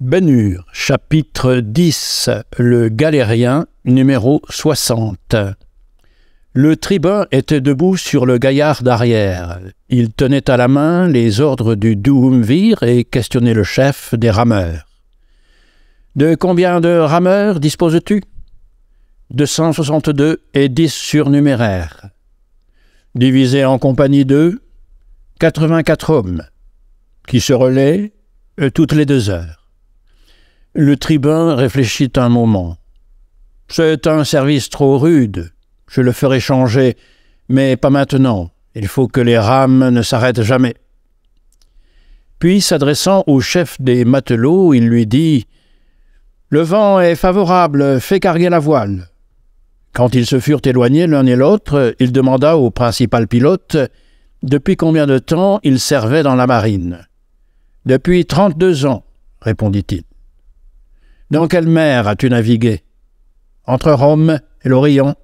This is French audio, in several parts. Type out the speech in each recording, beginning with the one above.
Benur, chapitre 10, le galérien, numéro 60. Le tribun était debout sur le gaillard d'arrière. Il tenait à la main les ordres du Douumvir et questionnait le chef des rameurs. De combien de rameurs disposes-tu 262 et 10 surnuméraires. Divisé en compagnie vingt 84 hommes, qui se relaient euh, toutes les deux heures. Le tribun réfléchit un moment. C'est un service trop rude. Je le ferai changer, mais pas maintenant. Il faut que les rames ne s'arrêtent jamais. Puis, s'adressant au chef des matelots, il lui dit Le vent est favorable, fais carguer la voile. Quand ils se furent éloignés l'un et l'autre, il demanda au principal pilote Depuis combien de temps il servait dans la marine Depuis trente-deux ans, répondit-il. Dans quelle mer as-tu navigué Entre Rome et l'Orient.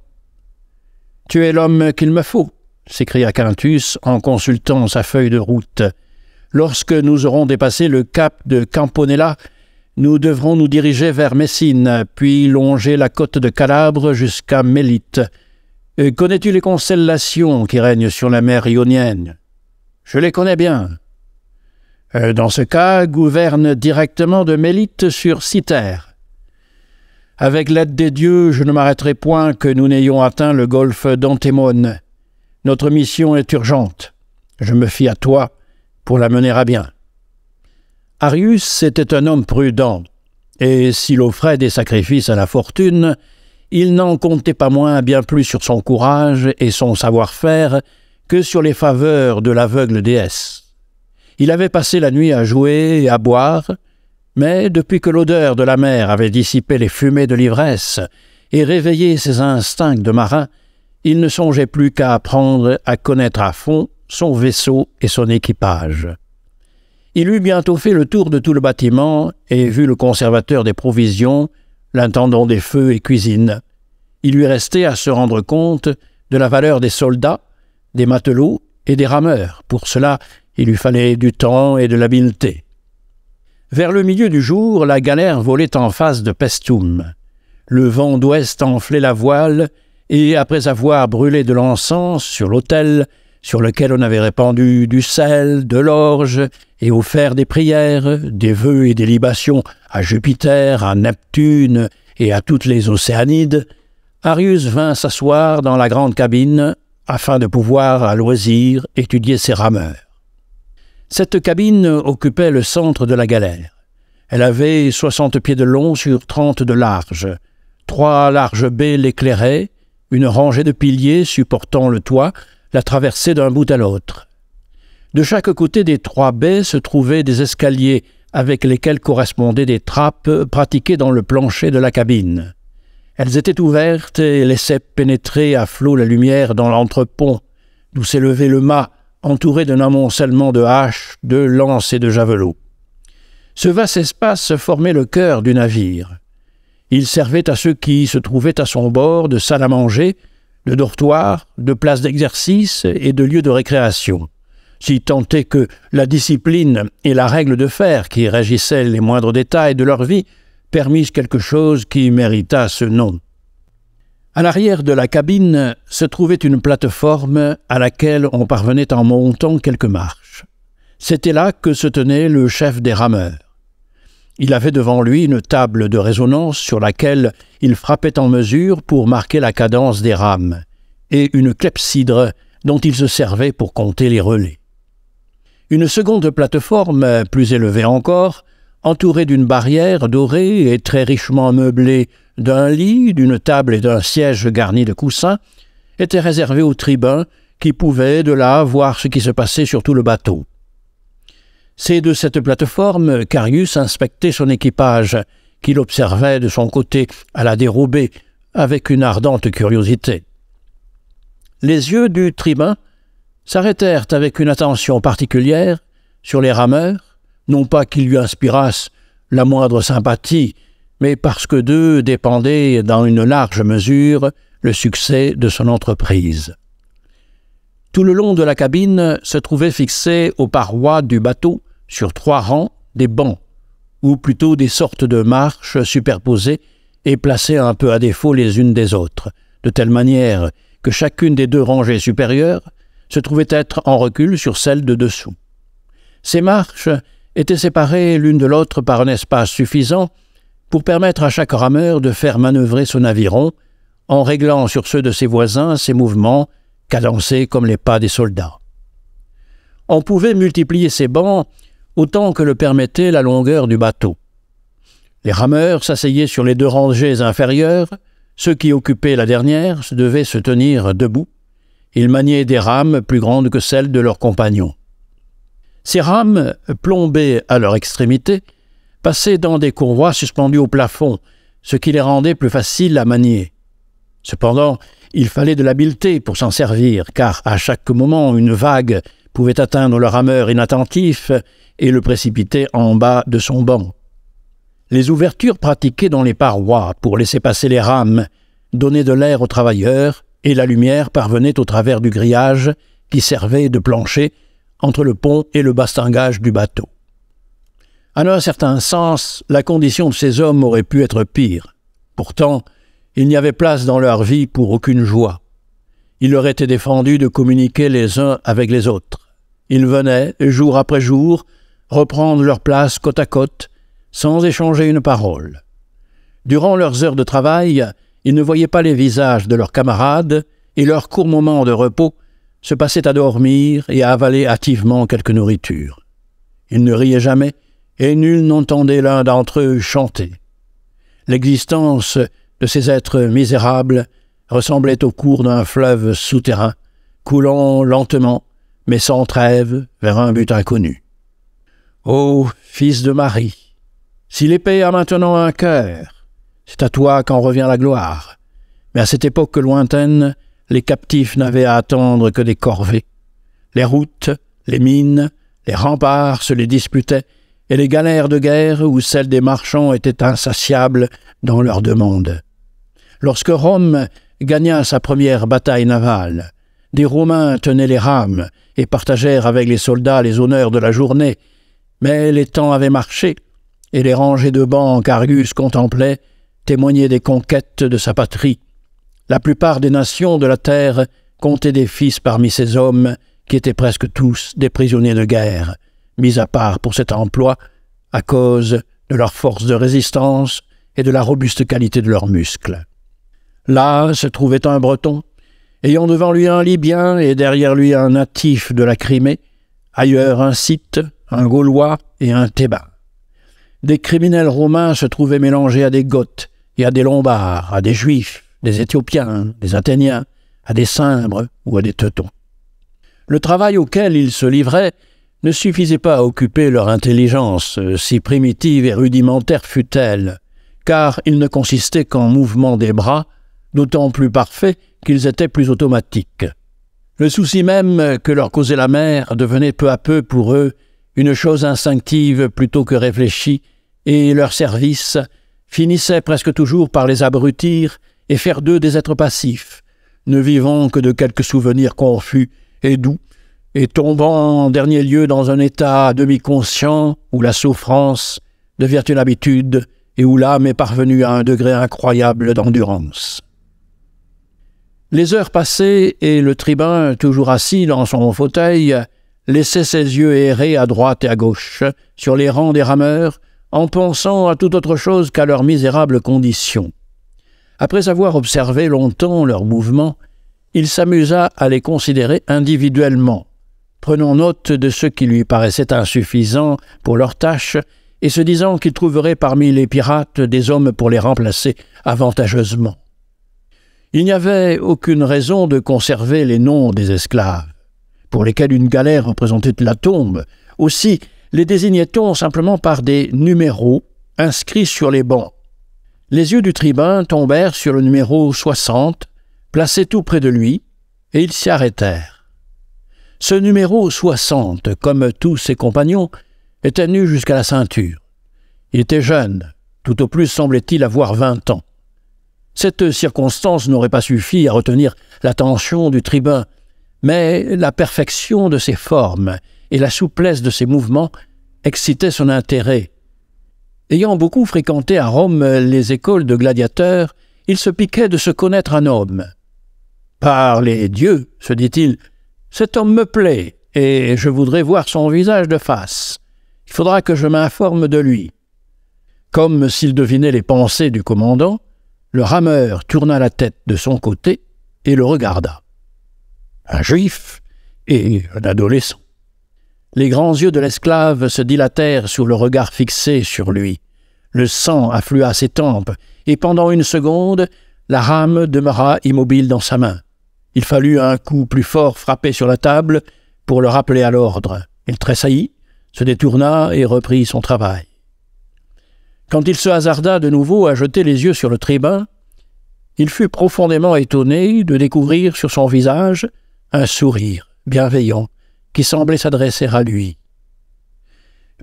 Tu es l'homme qu'il me faut, s'écria Quintus en consultant sa feuille de route. Lorsque nous aurons dépassé le cap de Camponella, nous devrons nous diriger vers Messine, puis longer la côte de Calabre jusqu'à Mélite. Connais-tu les constellations qui règnent sur la mer ionienne Je les connais bien. Euh, dans ce cas, gouverne directement de Mélite sur Citer. Avec l'aide des dieux, je ne m'arrêterai point que nous n'ayons atteint le golfe d'Antémone. Notre mission est urgente. Je me fie à toi pour la mener à bien. Arius était un homme prudent, et s'il offrait des sacrifices à la fortune, il n'en comptait pas moins bien plus sur son courage et son savoir-faire que sur les faveurs de l'aveugle déesse. Il avait passé la nuit à jouer et à boire, mais depuis que l'odeur de la mer avait dissipé les fumées de l'ivresse et réveillé ses instincts de marin, il ne songeait plus qu'à apprendre à connaître à fond son vaisseau et son équipage. Il eut bientôt fait le tour de tout le bâtiment et vu le conservateur des provisions, l'intendant des feux et cuisine, Il lui restait à se rendre compte de la valeur des soldats, des matelots et des rameurs. Pour cela, il lui fallait du temps et de l'habileté. Vers le milieu du jour, la galère volait en face de Pestum. Le vent d'ouest enflait la voile, et après avoir brûlé de l'encens sur l'autel, sur lequel on avait répandu du sel, de l'orge, et offert des prières, des vœux et des libations à Jupiter, à Neptune et à toutes les océanides, Arius vint s'asseoir dans la grande cabine afin de pouvoir à loisir étudier ses rameurs. Cette cabine occupait le centre de la galère. Elle avait soixante pieds de long sur trente de large. Trois larges baies l'éclairaient, une rangée de piliers supportant le toit la traversait d'un bout à l'autre. De chaque côté des trois baies se trouvaient des escaliers avec lesquels correspondaient des trappes pratiquées dans le plancher de la cabine. Elles étaient ouvertes et laissaient pénétrer à flot la lumière dans l'entrepont, d'où s'élevait le mât entouré d'un amoncellement de haches, de lances et de javelots. Ce vaste espace formait le cœur du navire. Il servait à ceux qui se trouvaient à son bord de salle à manger, de dortoir, de place d'exercice et de lieu de récréation, si tant est que la discipline et la règle de fer qui régissaient les moindres détails de leur vie permissent quelque chose qui mérita ce nom. À l'arrière de la cabine se trouvait une plateforme à laquelle on parvenait en montant quelques marches. C'était là que se tenait le chef des rameurs. Il avait devant lui une table de résonance sur laquelle il frappait en mesure pour marquer la cadence des rames, et une clepsydre dont il se servait pour compter les relais. Une seconde plateforme, plus élevée encore, entourée d'une barrière dorée et très richement meublée d'un lit, d'une table et d'un siège garni de coussins, était réservé aux tribuns qui pouvaient de là voir ce qui se passait sur tout le bateau. C'est de cette plateforme qu'Arius inspectait son équipage, qu'il observait de son côté à la dérobée avec une ardente curiosité. Les yeux du tribun s'arrêtèrent avec une attention particulière sur les rameurs, non pas qu'ils lui inspirassent la moindre sympathie mais parce que d'eux dépendait dans une large mesure le succès de son entreprise. Tout le long de la cabine se trouvaient fixés aux parois du bateau, sur trois rangs, des bancs, ou plutôt des sortes de marches superposées et placées un peu à défaut les unes des autres, de telle manière que chacune des deux rangées supérieures se trouvait être en recul sur celle de dessous. Ces marches étaient séparées l'une de l'autre par un espace suffisant pour permettre à chaque rameur de faire manœuvrer son aviron, en réglant sur ceux de ses voisins ses mouvements, cadencés comme les pas des soldats. On pouvait multiplier ces bancs autant que le permettait la longueur du bateau. Les rameurs s'asseyaient sur les deux rangées inférieures, ceux qui occupaient la dernière devaient se tenir debout, ils maniaient des rames plus grandes que celles de leurs compagnons. Ces rames, plombées à leur extrémité, passaient dans des courroies suspendues au plafond, ce qui les rendait plus faciles à manier. Cependant, il fallait de l'habileté pour s'en servir, car à chaque moment une vague pouvait atteindre le rameur inattentif et le précipiter en bas de son banc. Les ouvertures pratiquées dans les parois pour laisser passer les rames donnaient de l'air aux travailleurs, et la lumière parvenait au travers du grillage qui servait de plancher entre le pont et le bastingage du bateau. À un certain sens, la condition de ces hommes aurait pu être pire. Pourtant, il n'y avait place dans leur vie pour aucune joie. Il leur était défendu de communiquer les uns avec les autres. Ils venaient, jour après jour, reprendre leur place côte à côte, sans échanger une parole. Durant leurs heures de travail, ils ne voyaient pas les visages de leurs camarades, et leurs courts moments de repos se passaient à dormir et à avaler hâtivement quelque nourriture. Ils ne riaient jamais, et nul n'entendait l'un d'entre eux chanter. L'existence de ces êtres misérables ressemblait au cours d'un fleuve souterrain, coulant lentement, mais sans trêve, vers un but inconnu. Ô Fils de Marie, si l'épée a maintenant un cœur, c'est à toi qu'en revient la gloire. Mais à cette époque lointaine, les captifs n'avaient à attendre que des corvées. Les routes, les mines, les remparts se les disputaient, et les galères de guerre ou celles des marchands étaient insatiables dans leurs demandes. Lorsque Rome gagna sa première bataille navale, des Romains tenaient les rames et partagèrent avec les soldats les honneurs de la journée, mais les temps avaient marché, et les rangées de bancs qu'Argus contemplait témoignaient des conquêtes de sa patrie. La plupart des nations de la terre comptaient des fils parmi ces hommes qui étaient presque tous des prisonniers de guerre mis à part pour cet emploi à cause de leur force de résistance et de la robuste qualité de leurs muscles. Là se trouvait un Breton, ayant devant lui un Libyen et derrière lui un natif de la Crimée, ailleurs un Scythe, un Gaulois et un Théba. Des criminels romains se trouvaient mélangés à des Goths et à des Lombards, à des Juifs, des Éthiopiens, des Athéniens, à des Cimbres ou à des Teutons. Le travail auquel ils se livraient ne suffisait pas à occuper leur intelligence, euh, si primitive et rudimentaire fût-elle, car il ne consistait qu'en mouvements des bras, d'autant plus parfaits qu'ils étaient plus automatiques. Le souci même que leur causait la mer devenait peu à peu pour eux une chose instinctive plutôt que réfléchie, et leur service finissait presque toujours par les abrutir et faire d'eux des êtres passifs, ne vivant que de quelques souvenirs confus et doux et tombant en dernier lieu dans un état demi conscient où la souffrance devient une habitude et où l'âme est parvenue à un degré incroyable d'endurance. Les heures passées et le tribun, toujours assis dans son fauteuil, laissait ses yeux errer à droite et à gauche, sur les rangs des rameurs, en pensant à tout autre chose qu'à leur misérable condition. Après avoir observé longtemps leurs mouvements, il s'amusa à les considérer individuellement, prenant note de ceux qui lui paraissait insuffisants pour leur tâche, et se disant qu'il trouverait parmi les pirates des hommes pour les remplacer avantageusement. Il n'y avait aucune raison de conserver les noms des esclaves, pour lesquels une galère représentait la tombe. Aussi les désignait-on simplement par des numéros inscrits sur les bancs. Les yeux du tribun tombèrent sur le numéro 60, placé tout près de lui, et ils s'y arrêtèrent. Ce numéro 60, comme tous ses compagnons, était nu jusqu'à la ceinture. Il était jeune, tout au plus semblait-il avoir vingt ans. Cette circonstance n'aurait pas suffi à retenir l'attention du tribun, mais la perfection de ses formes et la souplesse de ses mouvements excitaient son intérêt. Ayant beaucoup fréquenté à Rome les écoles de gladiateurs, il se piquait de se connaître un homme. Par les dieux, se dit-il, cet homme me plaît, et je voudrais voir son visage de face. Il faudra que je m'informe de lui. Comme s'il devinait les pensées du commandant, le rameur tourna la tête de son côté et le regarda. Un juif et un adolescent. Les grands yeux de l'esclave se dilatèrent sous le regard fixé sur lui. Le sang afflua à ses tempes, et pendant une seconde, la rame demeura immobile dans sa main. Il fallut un coup plus fort frapper sur la table pour le rappeler à l'ordre. Il tressaillit, se détourna et reprit son travail. Quand il se hasarda de nouveau à jeter les yeux sur le tribun, il fut profondément étonné de découvrir sur son visage un sourire bienveillant qui semblait s'adresser à lui.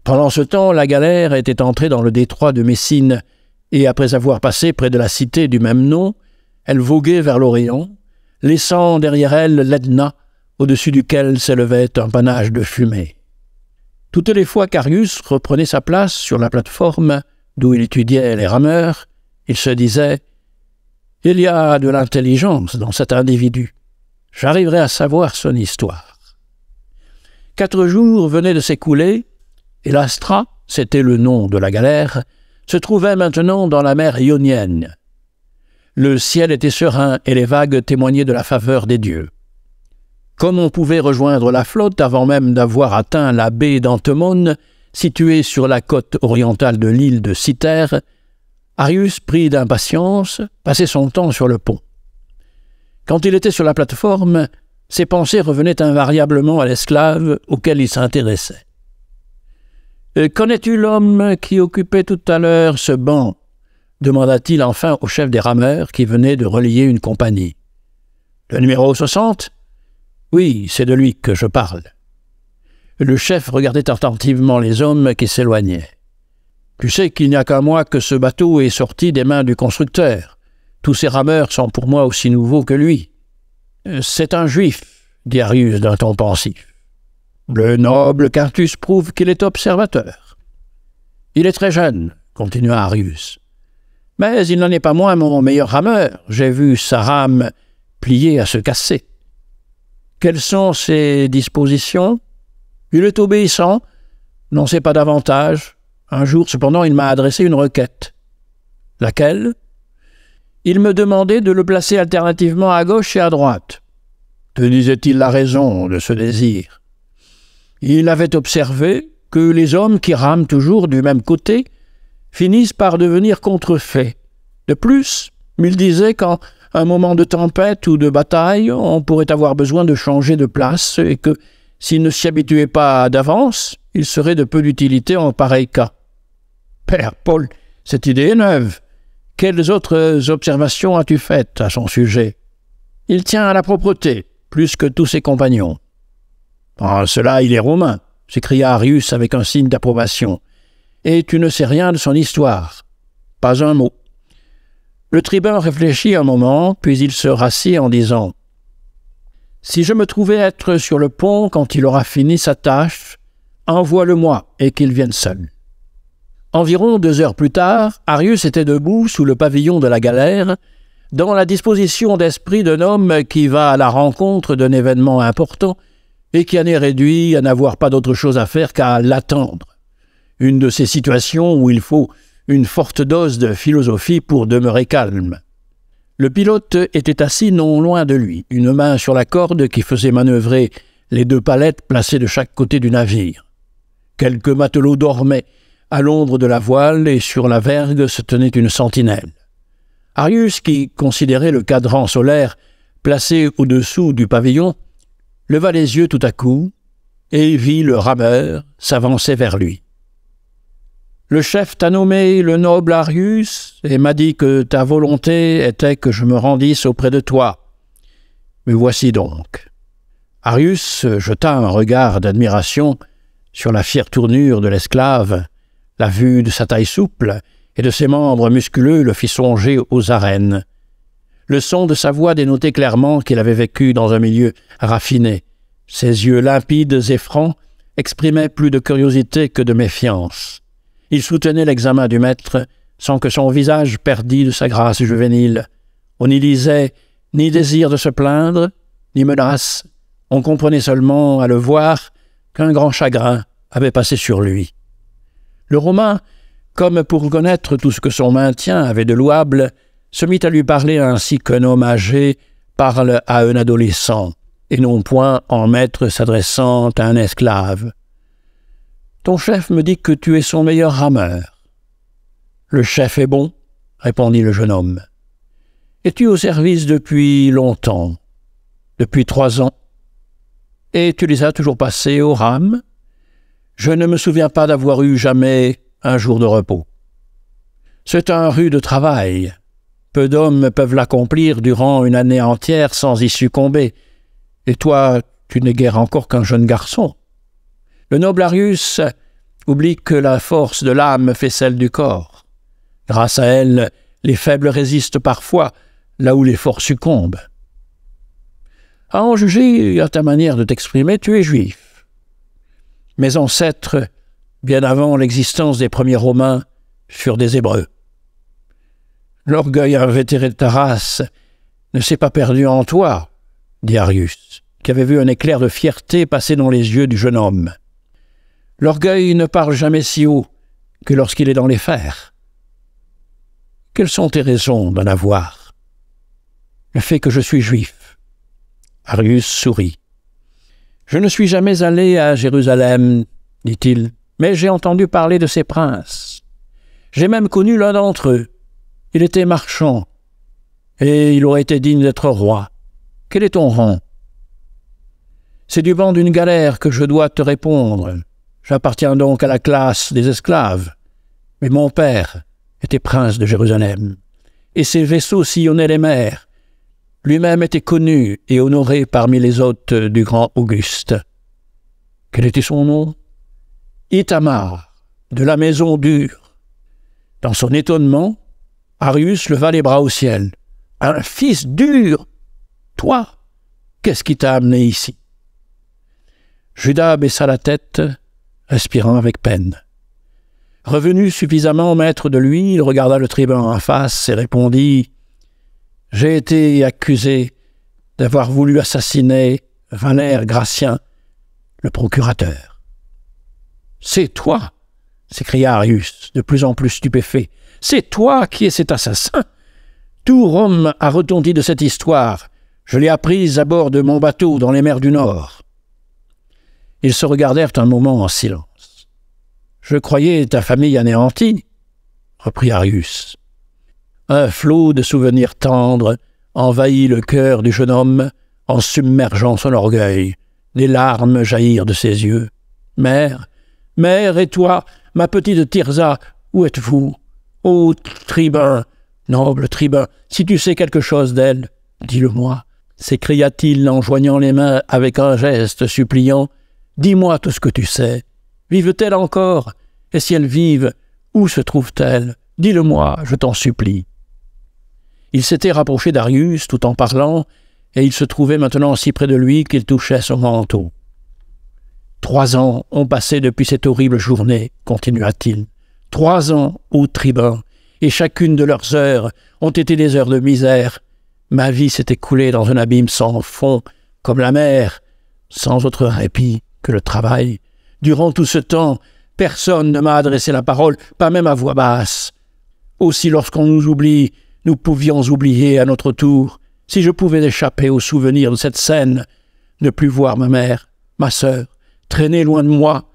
Pendant ce temps, la galère était entrée dans le détroit de Messine, et après avoir passé près de la cité du même nom, elle voguait vers l'Orient, laissant derrière elle l'Edna, au-dessus duquel s'élevait un panache de fumée. Toutes les fois qu'Arius reprenait sa place sur la plateforme d'où il étudiait les rameurs, il se disait Il y a de l'intelligence dans cet individu. J'arriverai à savoir son histoire. Quatre jours venaient de s'écouler, et l'Astra, c'était le nom de la galère, se trouvait maintenant dans la mer Ionienne, le ciel était serein et les vagues témoignaient de la faveur des dieux. Comme on pouvait rejoindre la flotte avant même d'avoir atteint la baie d'Antemone, située sur la côte orientale de l'île de Cythère, Arius, pris d'impatience, passait son temps sur le pont. Quand il était sur la plateforme, ses pensées revenaient invariablement à l'esclave auquel il s'intéressait. Euh, connais-tu l'homme qui occupait tout à l'heure ce banc demanda-t-il enfin au chef des rameurs qui venait de relier une compagnie. Le numéro 60 Oui, c'est de lui que je parle. Le chef regardait attentivement les hommes qui s'éloignaient. Tu sais qu'il n'y a qu'à moi que ce bateau est sorti des mains du constructeur. Tous ces rameurs sont pour moi aussi nouveaux que lui. C'est un juif, dit Arius d'un ton pensif. Le noble Cartus prouve qu'il est observateur. Il est très jeune, continua Arius. Mais il n'en est pas moins mon meilleur rameur. J'ai vu sa rame plier à se casser. Quelles sont ses dispositions Il est obéissant, n'en sait pas davantage. Un jour, cependant, il m'a adressé une requête. Laquelle Il me demandait de le placer alternativement à gauche et à droite. Te disait-il la raison de ce désir Il avait observé que les hommes qui rament toujours du même côté finissent par devenir contrefaits. De plus, il disait qu'en un moment de tempête ou de bataille, on pourrait avoir besoin de changer de place et que s'il ne s'y habituait pas d'avance, il serait de peu d'utilité en pareil cas. Père Paul, cette idée est neuve. Quelles autres observations as-tu faites à son sujet Il tient à la propreté, plus que tous ses compagnons. En ah, cela, il est romain, s'écria Arius avec un signe d'approbation et tu ne sais rien de son histoire. Pas un mot. Le tribun réfléchit un moment, puis il se rassit en disant Si je me trouvais être sur le pont quand il aura fini sa tâche, envoie-le-moi et qu'il vienne seul. Environ deux heures plus tard, Arius était debout sous le pavillon de la galère, dans la disposition d'esprit d'un homme qui va à la rencontre d'un événement important et qui en est réduit à n'avoir pas d'autre chose à faire qu'à l'attendre une de ces situations où il faut une forte dose de philosophie pour demeurer calme. Le pilote était assis non loin de lui, une main sur la corde qui faisait manœuvrer les deux palettes placées de chaque côté du navire. Quelques matelots dormaient à l'ombre de la voile et sur la vergue se tenait une sentinelle. Arius, qui considérait le cadran solaire placé au-dessous du pavillon, leva les yeux tout à coup et vit le rameur s'avancer vers lui. Le chef t'a nommé le noble Arius et m'a dit que ta volonté était que je me rendisse auprès de toi. Mais voici donc. Arius jeta un regard d'admiration sur la fière tournure de l'esclave. La vue de sa taille souple et de ses membres musculeux le fit songer aux arènes. Le son de sa voix dénotait clairement qu'il avait vécu dans un milieu raffiné. Ses yeux limpides et francs exprimaient plus de curiosité que de méfiance. Il soutenait l'examen du maître sans que son visage perdît de sa grâce juvénile. On n'y lisait ni désir de se plaindre, ni menace. On comprenait seulement, à le voir, qu'un grand chagrin avait passé sur lui. Le Romain, comme pour connaître tout ce que son maintien avait de louable, se mit à lui parler ainsi qu'un homme âgé parle à un adolescent, et non point en maître s'adressant à un esclave. Ton chef me dit que tu es son meilleur rameur. Le chef est bon, répondit le jeune homme. Es-tu au service depuis longtemps Depuis trois ans Et tu les as toujours passés au rame Je ne me souviens pas d'avoir eu jamais un jour de repos. C'est un rude travail. Peu d'hommes peuvent l'accomplir durant une année entière sans y succomber. Et toi, tu n'es guère encore qu'un jeune garçon. Le noble Arius oublie que la force de l'âme fait celle du corps. Grâce à elle, les faibles résistent parfois là où les forts succombent. À en juger à ta manière de t'exprimer, tu es juif. Mes ancêtres, bien avant l'existence des premiers Romains, furent des Hébreux. L'orgueil invétéré de ta race ne s'est pas perdu en toi, dit Arius, qui avait vu un éclair de fierté passer dans les yeux du jeune homme. L'orgueil ne parle jamais si haut que lorsqu'il est dans les fers. Quelles sont tes raisons d'en avoir Le fait que je suis juif. Arius sourit. Je ne suis jamais allé à Jérusalem, dit-il, mais j'ai entendu parler de ces princes. J'ai même connu l'un d'entre eux. Il était marchand, et il aurait été digne d'être roi. Quel est ton rang C'est du banc d'une galère que je dois te répondre. J'appartiens donc à la classe des esclaves. Mais mon père était prince de Jérusalem, et ses vaisseaux sillonnaient les mers. Lui-même était connu et honoré parmi les hôtes du grand Auguste. Quel était son nom Itamar, de la maison dure. Dans son étonnement, Arius leva les bras au ciel. Un fils dur Toi Qu'est-ce qui t'a amené ici Judas baissa la tête respirant avec peine. Revenu suffisamment maître de lui, il regarda le tribun en face et répondit J'ai été accusé d'avoir voulu assassiner Valère Gratien, le procurateur. C'est toi s'écria Arius, de plus en plus stupéfait. C'est toi qui es cet assassin Tout Rome a retondi de cette histoire. Je l'ai apprise à bord de mon bateau dans les mers du Nord. Ils se regardèrent un moment en silence. Je croyais ta famille anéantie, reprit Arius. Un flot de souvenirs tendres envahit le cœur du jeune homme en submergeant son orgueil. Des larmes jaillirent de ses yeux. Mère, mère, et toi, ma petite Tirza, où êtes-vous Ô tribun, noble tribun, si tu sais quelque chose d'elle, dis-le-moi, s'écria-t-il en joignant les mains avec un geste suppliant Dis-moi tout ce que tu sais. Vivent-elles encore Et si elles vivent, où se trouve t Dis-le-moi, je t'en supplie. Il s'était rapproché d'Arius tout en parlant, et il se trouvait maintenant si près de lui qu'il touchait son manteau. Trois ans ont passé depuis cette horrible journée, continua-t-il. Trois ans, ô tribun, et chacune de leurs heures ont été des heures de misère. Ma vie s'est écoulée dans un abîme sans fond, comme la mer, sans autre répit que le travail. Durant tout ce temps, personne ne m'a adressé la parole, pas même à voix basse. Aussi lorsqu'on nous oublie, nous pouvions oublier à notre tour. Si je pouvais échapper au souvenir de cette scène, ne plus voir ma mère, ma sœur, traîner loin de moi,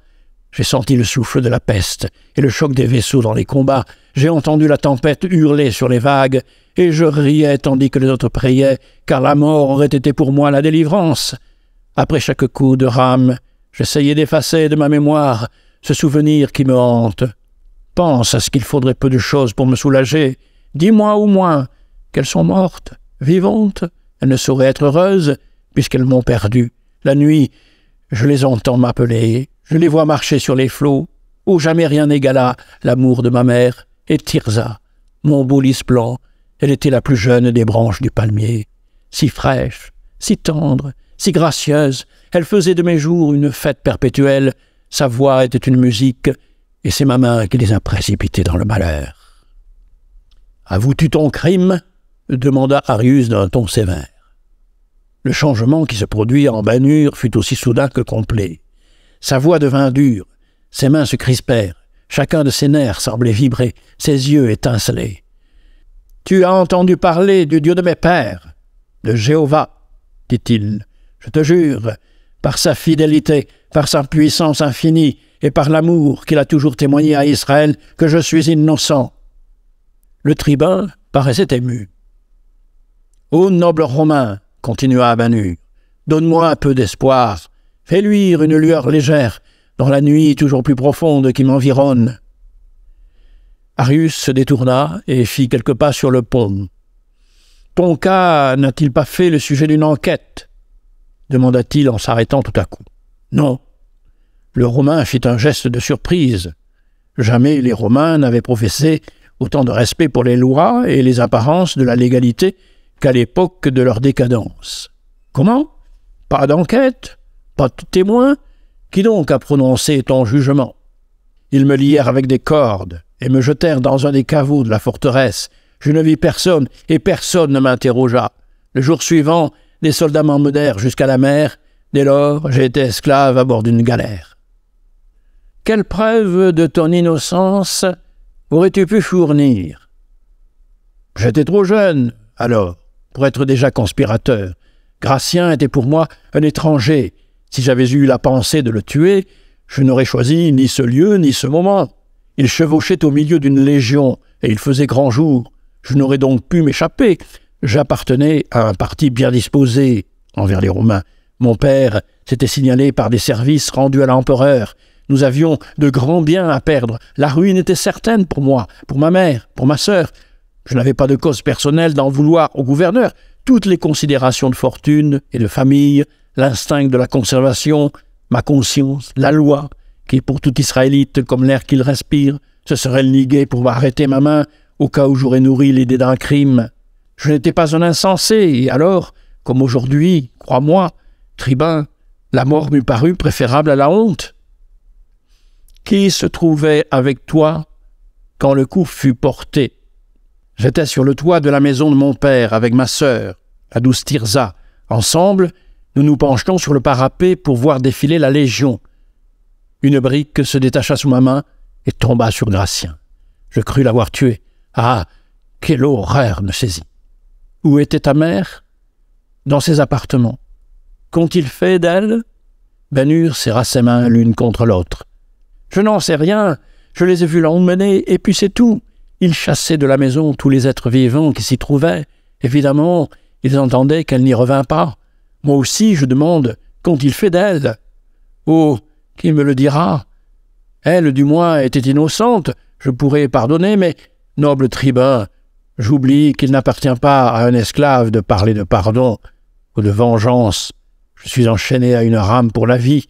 j'ai senti le souffle de la peste et le choc des vaisseaux dans les combats, j'ai entendu la tempête hurler sur les vagues, et je riais tandis que les autres priaient, car la mort aurait été pour moi la délivrance. Après chaque coup de rame, J'essayais d'effacer de ma mémoire ce souvenir qui me hante. Pense à ce qu'il faudrait peu de choses pour me soulager. Dis-moi au moins qu'elles sont mortes, vivantes. Elles ne sauraient être heureuses, puisqu'elles m'ont perdu. La nuit, je les entends m'appeler, je les vois marcher sur les flots, où jamais rien n'égala l'amour de ma mère, et Tirza, mon beau lis blanc, elle était la plus jeune des branches du palmier, si fraîche, si tendre, si gracieuse, elle faisait de mes jours une fête perpétuelle, sa voix était une musique, et c'est ma main qui les a précipités dans le malheur. Avoues-tu ton crime demanda Arius d'un ton sévère. Le changement qui se produit en bannure fut aussi soudain que complet. Sa voix devint dure, ses mains se crispèrent, chacun de ses nerfs semblait vibrer, ses yeux étincelaient. Tu as entendu parler du Dieu de mes pères, de Jéhovah, dit-il. Je te jure, par sa fidélité, par sa puissance infinie et par l'amour qu'il a toujours témoigné à Israël que je suis innocent. Le tribun paraissait ému. Ô noble Romain, continua Abanu, donne-moi un peu d'espoir, fais luire une lueur légère dans la nuit toujours plus profonde qui m'environne. Arius se détourna et fit quelques pas sur le pont. Ton cas n'a-t-il pas fait le sujet d'une enquête demanda-t-il en s'arrêtant tout à coup. Non. Le Romain fit un geste de surprise. Jamais les Romains n'avaient professé autant de respect pour les lois et les apparences de la légalité qu'à l'époque de leur décadence. Comment Pas d'enquête Pas de témoin Qui donc a prononcé ton jugement Ils me lièrent avec des cordes et me jetèrent dans un des caveaux de la forteresse. Je ne vis personne et personne ne m'interrogea. Le jour suivant, des soldats m'emmenèrent jusqu'à la mer, dès lors j'ai été esclave à bord d'une galère. Quelle preuve de ton innocence aurais-tu pu fournir J'étais trop jeune, alors, pour être déjà conspirateur. Gratien était pour moi un étranger. Si j'avais eu la pensée de le tuer, je n'aurais choisi ni ce lieu ni ce moment. Il chevauchait au milieu d'une légion, et il faisait grand jour. Je n'aurais donc pu m'échapper, J'appartenais à un parti bien disposé envers les Romains. Mon père s'était signalé par des services rendus à l'empereur. Nous avions de grands biens à perdre. La ruine était certaine pour moi, pour ma mère, pour ma sœur. Je n'avais pas de cause personnelle d'en vouloir au gouverneur. Toutes les considérations de fortune et de famille, l'instinct de la conservation, ma conscience, la loi, qui est pour tout Israélite, comme l'air qu'il respire, se serait liguée pour m'arrêter ma main au cas où j'aurais nourri l'idée d'un crime. Je n'étais pas un insensé, et alors, comme aujourd'hui, crois-moi, tribun, la mort m'eût paru préférable à la honte. Qui se trouvait avec toi quand le coup fut porté J'étais sur le toit de la maison de mon père avec ma sœur, la douce Tirza. Ensemble, nous nous penchions sur le parapet pour voir défiler la Légion. Une brique se détacha sous ma main et tomba sur Gracien. Je crus l'avoir tué. Ah, quelle horreur me saisit. Où était ta mère Dans ses appartements. Qu'ont-ils fait d'elle Ben serra ses mains l'une contre l'autre. Je n'en sais rien. Je les ai vus l'emmener, et puis c'est tout. Ils chassaient de la maison tous les êtres vivants qui s'y trouvaient. Évidemment, ils entendaient qu'elle n'y revint pas. Moi aussi, je demande, qu'ont-ils fait d'elle Oh, qui me le dira Elle, du moins, était innocente. Je pourrais pardonner, mais, noble tribun, J'oublie qu'il n'appartient pas à un esclave de parler de pardon ou de vengeance. Je suis enchaîné à une rame pour la vie.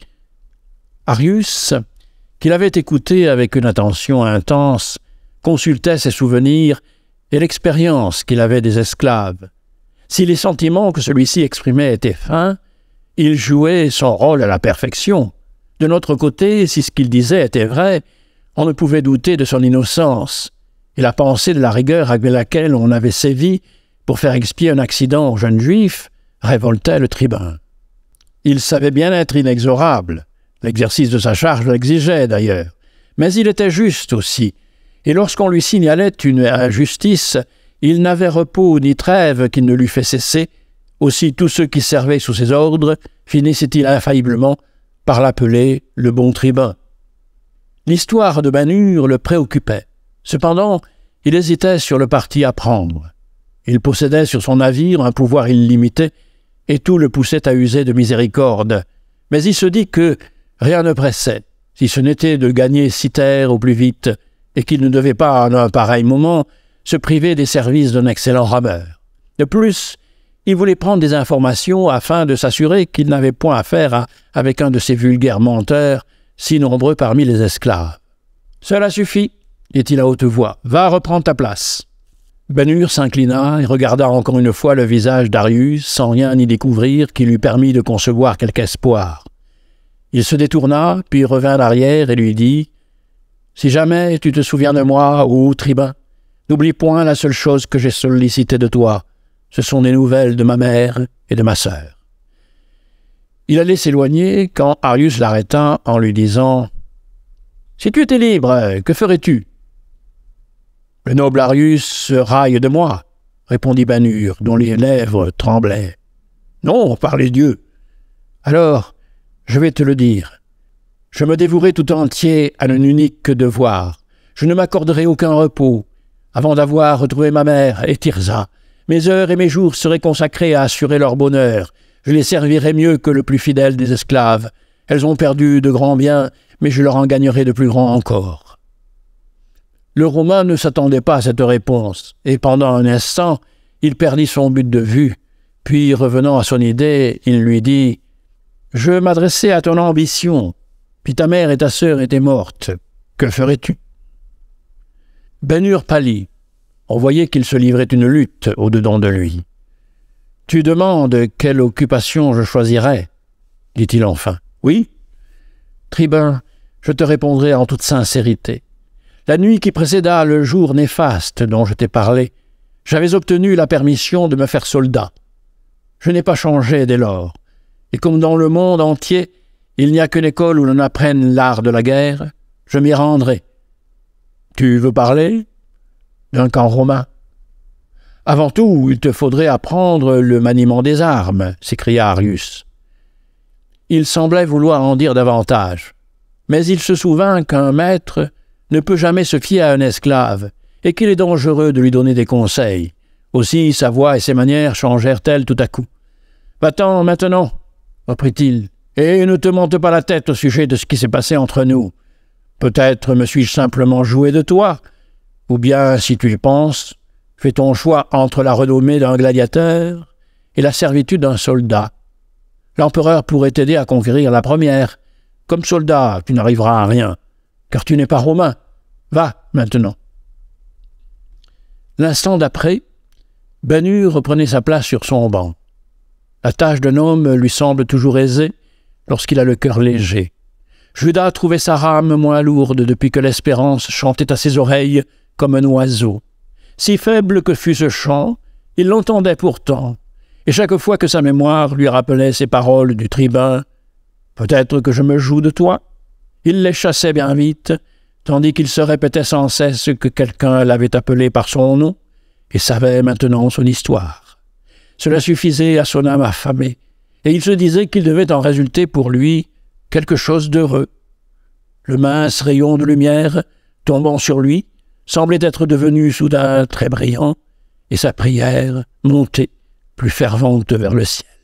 Arius, qui l'avait écouté avec une attention intense, consultait ses souvenirs et l'expérience qu'il avait des esclaves. Si les sentiments que celui-ci exprimait étaient fins, il jouait son rôle à la perfection. De notre côté, si ce qu'il disait était vrai, on ne pouvait douter de son innocence et la pensée de la rigueur avec laquelle on avait sévi pour faire expier un accident aux jeunes juifs révoltait le tribun. Il savait bien être inexorable, l'exercice de sa charge l'exigeait d'ailleurs, mais il était juste aussi, et lorsqu'on lui signalait une injustice, il n'avait repos ni trêve qui ne lui fait cesser, aussi tous ceux qui servaient sous ses ordres finissaient-ils infailliblement par l'appeler le bon tribun. L'histoire de Banur le préoccupait. Cependant, il hésitait sur le parti à prendre. Il possédait sur son navire un pouvoir illimité, et tout le poussait à user de miséricorde. Mais il se dit que rien ne pressait, si ce n'était de gagner six au plus vite, et qu'il ne devait pas, en un pareil moment, se priver des services d'un excellent rameur. De plus, il voulait prendre des informations afin de s'assurer qu'il n'avait point affaire avec un de ces vulgaires menteurs, si nombreux parmi les esclaves. Cela suffit, dit-il à haute voix, va reprendre ta place. Benhur s'inclina et regarda encore une fois le visage d'Arius sans rien y découvrir qui lui permit de concevoir quelque espoir. Il se détourna, puis revint à l'arrière et lui dit Si jamais tu te souviens de moi, ô tribun, n'oublie point la seule chose que j'ai sollicitée de toi ce sont des nouvelles de ma mère et de ma sœur. Il allait s'éloigner quand Arius l'arrêta en lui disant Si tu étais libre, que ferais-tu le noble Arius raille de moi, répondit Banur, dont les lèvres tremblaient. Non, par les dieux. Alors, je vais te le dire. Je me dévouerai tout entier à un unique devoir. Je ne m'accorderai aucun repos. Avant d'avoir retrouvé ma mère et Tirza, mes heures et mes jours seraient consacrés à assurer leur bonheur. Je les servirai mieux que le plus fidèle des esclaves. Elles ont perdu de grands biens, mais je leur en gagnerai de plus grands encore. Le Romain ne s'attendait pas à cette réponse, et pendant un instant, il perdit son but de vue. Puis, revenant à son idée, il lui dit Je m'adressais à ton ambition, puis ta mère et ta sœur étaient mortes. Que ferais-tu ben Hur pâlit. On voyait qu'il se livrait une lutte au-dedans de lui. Tu demandes quelle occupation je choisirais, dit-il enfin. Oui Tribun, je te répondrai en toute sincérité. La nuit qui précéda le jour néfaste dont je t'ai parlé, j'avais obtenu la permission de me faire soldat. Je n'ai pas changé dès lors, et comme dans le monde entier, il n'y a qu'une école où l'on apprenne l'art de la guerre, je m'y rendrai. Tu veux parler d'un camp romain Avant tout, il te faudrait apprendre le maniement des armes, s'écria Arius. Il semblait vouloir en dire davantage, mais il se souvint qu'un maître ne peut jamais se fier à un esclave, et qu'il est dangereux de lui donner des conseils. Aussi sa voix et ses manières changèrent-elles tout à coup. Va-t'en maintenant, reprit-il, et ne te monte pas la tête au sujet de ce qui s'est passé entre nous. Peut-être me suis-je simplement joué de toi, ou bien, si tu y penses, fais ton choix entre la renommée d'un gladiateur et la servitude d'un soldat. L'empereur pourrait t'aider à conquérir la première. Comme soldat, tu n'arriveras à rien car tu n'es pas romain. Va maintenant. L'instant d'après, Banu reprenait sa place sur son banc. La tâche d'un homme lui semble toujours aisée lorsqu'il a le cœur léger. Judas trouvait sa rame moins lourde depuis que l'espérance chantait à ses oreilles comme un oiseau. Si faible que fût ce chant, il l'entendait pourtant, et chaque fois que sa mémoire lui rappelait ces paroles du tribun, Peut-être que je me joue de toi, il les chassait bien vite, tandis qu'il se répétait sans cesse que quelqu'un l'avait appelé par son nom et savait maintenant son histoire. Cela suffisait à son âme affamée, et il se disait qu'il devait en résulter pour lui quelque chose d'heureux. Le mince rayon de lumière, tombant sur lui, semblait être devenu soudain très brillant, et sa prière montait plus fervente vers le ciel.